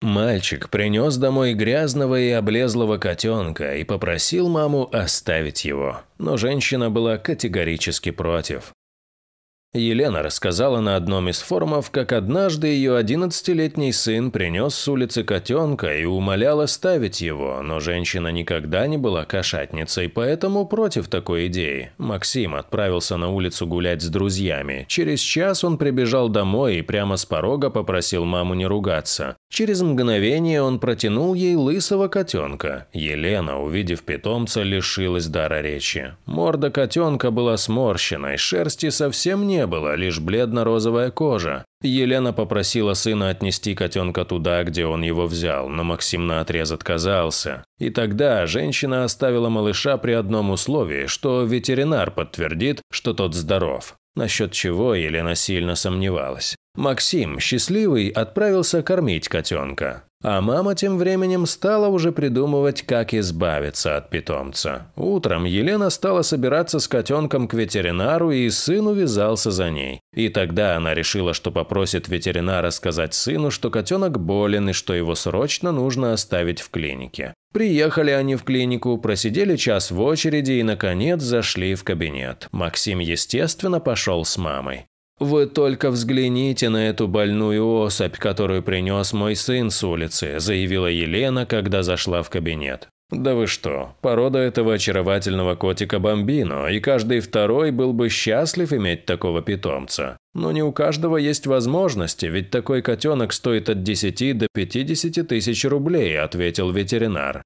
Мальчик принес домой грязного и облезлого котенка и попросил маму оставить его, но женщина была категорически против. Елена рассказала на одном из форумов, как однажды ее 11-летний сын принес с улицы котенка и умолял оставить его, но женщина никогда не была кошатницей, поэтому против такой идеи. Максим отправился на улицу гулять с друзьями. Через час он прибежал домой и прямо с порога попросил маму не ругаться. Через мгновение он протянул ей лысого котенка. Елена, увидев питомца, лишилась дара речи. Морда котенка была сморщенной, шерсти совсем не не было, лишь бледно-розовая кожа. Елена попросила сына отнести котенка туда, где он его взял, но Максим наотрез отказался. И тогда женщина оставила малыша при одном условии, что ветеринар подтвердит, что тот здоров насчет чего Елена сильно сомневалась. Максим, счастливый, отправился кормить котенка. А мама тем временем стала уже придумывать, как избавиться от питомца. Утром Елена стала собираться с котенком к ветеринару, и сын увязался за ней. И тогда она решила, что попросит ветеринара сказать сыну, что котенок болен и что его срочно нужно оставить в клинике. Приехали они в клинику, просидели час в очереди и, наконец, зашли в кабинет. Максим, естественно, пошел с мамой. Вы только взгляните на эту больную особь, которую принес мой сын с улицы, заявила Елена, когда зашла в кабинет. Да вы что, порода этого очаровательного котика Бомбино, и каждый второй был бы счастлив иметь такого питомца. Но не у каждого есть возможности, ведь такой котенок стоит от 10 до 50 тысяч рублей, ответил ветеринар.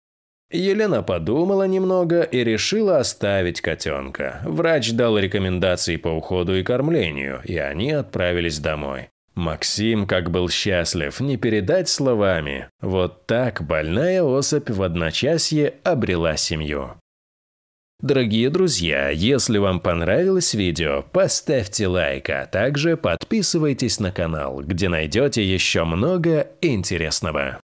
Елена подумала немного и решила оставить котенка. Врач дал рекомендации по уходу и кормлению, и они отправились домой. Максим как был счастлив, не передать словами. Вот так больная особь в одночасье обрела семью. Дорогие друзья, если вам понравилось видео, поставьте лайк, а также подписывайтесь на канал, где найдете еще много интересного.